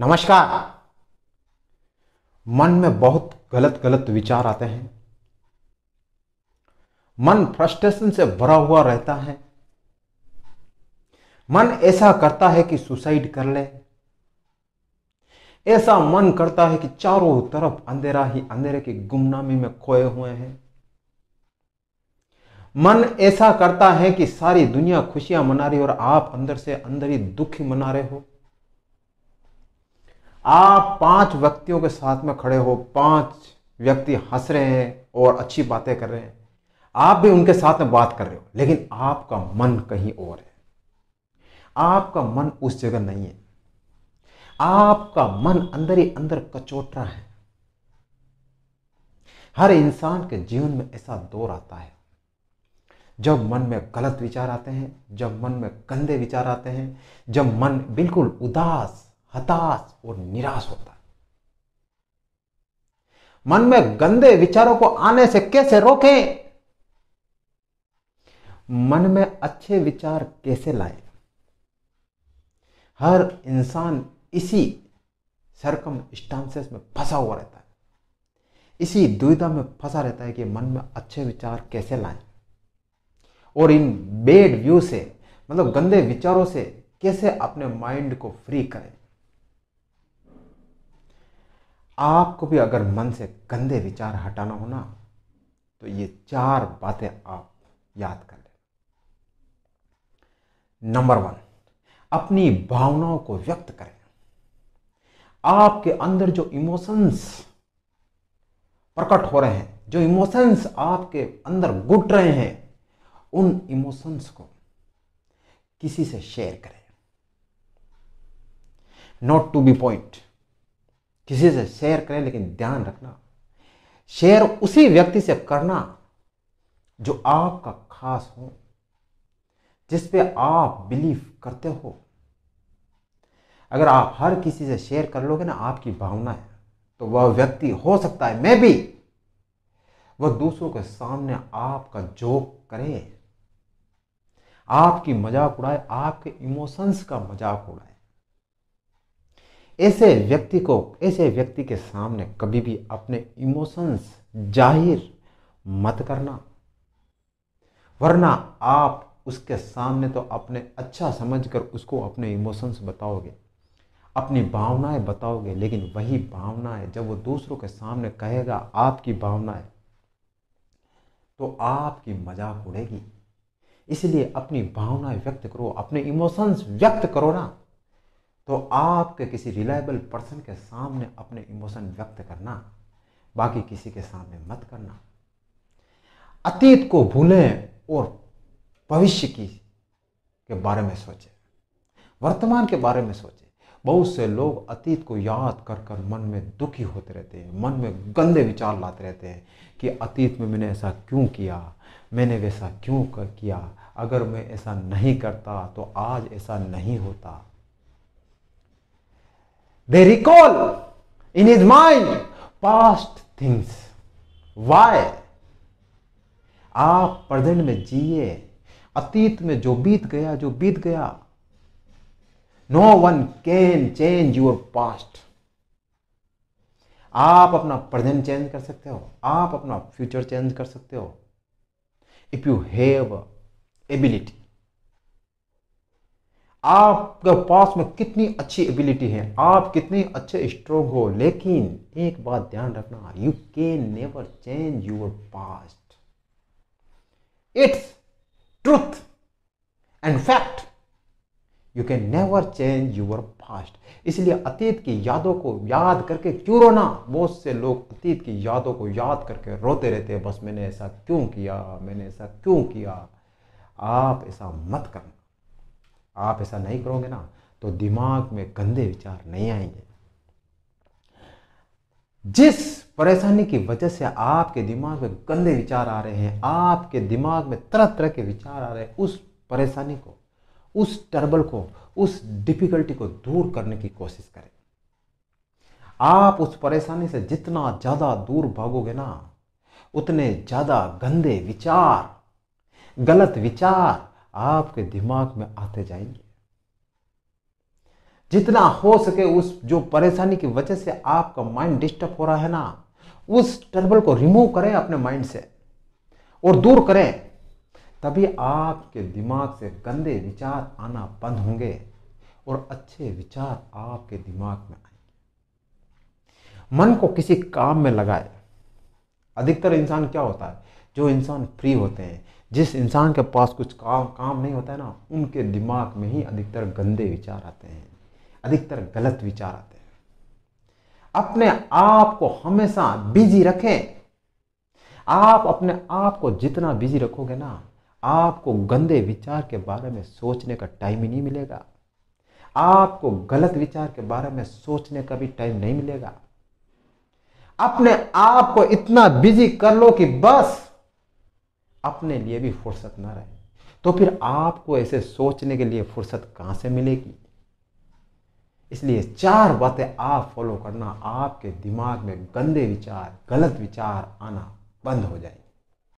नमस्कार मन में बहुत गलत गलत विचार आते हैं मन फ्रस्ट्रेशन से भरा हुआ रहता है मन ऐसा करता है कि सुसाइड कर ले ऐसा मन करता है कि चारों तरफ अंधेरा ही अंधेरे की गुमनामी में खोए हुए हैं मन ऐसा करता है कि सारी दुनिया खुशियां मना रही और आप अंदर से अंदर ही दुखी मना रहे हो आप पांच व्यक्तियों के साथ में खड़े हो पांच व्यक्ति हंस रहे हैं और अच्छी बातें कर रहे हैं आप भी उनके साथ में बात कर रहे हो लेकिन आपका मन कहीं और है आपका मन उस जगह नहीं है आपका मन अंदर ही अंदर रहा है हर इंसान के जीवन में ऐसा दौर आता है जब मन में गलत विचार आते हैं जब मन में गंदे विचार आते हैं जब मन बिल्कुल उदास हताश और निराश होता है मन में गंदे विचारों को आने से कैसे रोकें मन में अच्छे विचार कैसे लाए हर इंसान इसी सरकम स्टांसेस में फंसा हुआ रहता है इसी दुविधा में फंसा रहता है कि मन में अच्छे विचार कैसे लाएं और इन बेड व्यू से मतलब गंदे विचारों से कैसे अपने माइंड को फ्री करें आपको भी अगर मन से गंदे विचार हटाना हो ना तो ये चार बातें आप याद कर लें नंबर वन अपनी भावनाओं को व्यक्त करें आपके अंदर जो इमोशंस प्रकट हो रहे हैं जो इमोशंस आपके अंदर गुट रहे हैं उन इमोशंस को किसी से शेयर करें नॉट टू बी पॉइंट किसी से शेयर करें लेकिन ध्यान रखना शेयर उसी व्यक्ति से करना जो आपका खास हो जिस पे आप बिलीव करते हो अगर आप हर किसी से शेयर कर लोगे ना आपकी भावना है तो वह व्यक्ति हो सकता है मैं भी वह दूसरों के सामने आपका जोक करे आपकी मजाक उड़ाए आपके इमोशंस का मजाक उड़ाए ऐसे व्यक्ति को ऐसे व्यक्ति के सामने कभी भी अपने इमोशंस जाहिर मत करना वरना आप उसके सामने तो अपने अच्छा समझकर उसको अपने इमोशंस बताओगे अपनी भावनाएं बताओगे लेकिन वही भावनाएं जब वो दूसरों के सामने कहेगा आपकी भावनाएं तो आपकी मजाक उड़ेगी इसलिए अपनी भावनाएं व्यक्त करो अपने इमोशंस व्यक्त करो ना तो आपके किसी रिलायबल पर्सन के सामने अपने इमोशन व्यक्त करना बाकी किसी के सामने मत करना अतीत को भूलें और भविष्य की के बारे में सोचें वर्तमान के बारे में सोचें बहुत से लोग अतीत को याद कर कर मन में दुखी होते रहते हैं मन में गंदे विचार लाते रहते हैं कि अतीत में मैंने ऐसा क्यों किया मैंने वैसा क्यों किया अगर मैं ऐसा नहीं करता तो आज ऐसा नहीं होता They recall in his mind past things. Why? आप प्रेजेंट में जिए अतीत में जो बीत गया जो बीत गया no one can change your past आप अपना प्रेजेंट चेंज कर सकते हो आप अपना फ्यूचर चेंज कर सकते हो इफ यू हैव एबिलिटी आपके पास में कितनी अच्छी एबिलिटी है आप कितने अच्छे स्ट्रोंग हो लेकिन एक बात ध्यान रखना you can never change your past it's truth and fact you can never change your past इसलिए अतीत की यादों को याद करके क्यों रोना बहुत से लोग अतीत की यादों को याद करके रोते रहते हैं बस मैंने ऐसा क्यों किया मैंने ऐसा क्यों किया आप ऐसा मत करना आप ऐसा नहीं करोगे ना तो दिमाग में गंदे विचार नहीं आएंगे जिस परेशानी की वजह से आपके दिमाग में गंदे विचार आ रहे हैं आपके दिमाग में तरह तरह के विचार आ रहे हैं उस परेशानी को उस टर्बल को उस डिफिकल्टी को दूर करने की कोशिश करें आप उस परेशानी से जितना ज़्यादा दूर भागोगे ना उतने ज़्यादा गंदे विचार गलत विचार आपके दिमाग में आते जाएंगे जितना हो सके उस जो परेशानी की वजह से आपका माइंड डिस्टर्ब हो रहा है ना उस टर्बल को रिमूव करें अपने माइंड से और दूर करें तभी आपके दिमाग से गंदे विचार आना बंद होंगे और अच्छे विचार आपके दिमाग में आएंगे मन को किसी काम में लगाए अधिकतर इंसान क्या होता है जो इंसान फ्री होते हैं जिस इंसान के पास कुछ काम काम नहीं होता है ना उनके दिमाग में ही अधिकतर गंदे विचार आते हैं अधिकतर गलत विचार आते हैं अपने आप को हमेशा बिजी रखें आप अपने आप को जितना बिजी रखोगे ना आपको गंदे विचार के बारे में सोचने का टाइम ही नहीं मिलेगा आपको गलत विचार के बारे में सोचने का भी टाइम नहीं मिलेगा अपने आप को इतना बिजी कर लो कि बस अपने लिए भी फुर्सत ना रहे तो फिर आपको ऐसे सोचने के लिए फुर्सत कहाँ से मिलेगी इसलिए चार बातें आप फॉलो करना आपके दिमाग में गंदे विचार गलत विचार आना बंद हो जाएंगे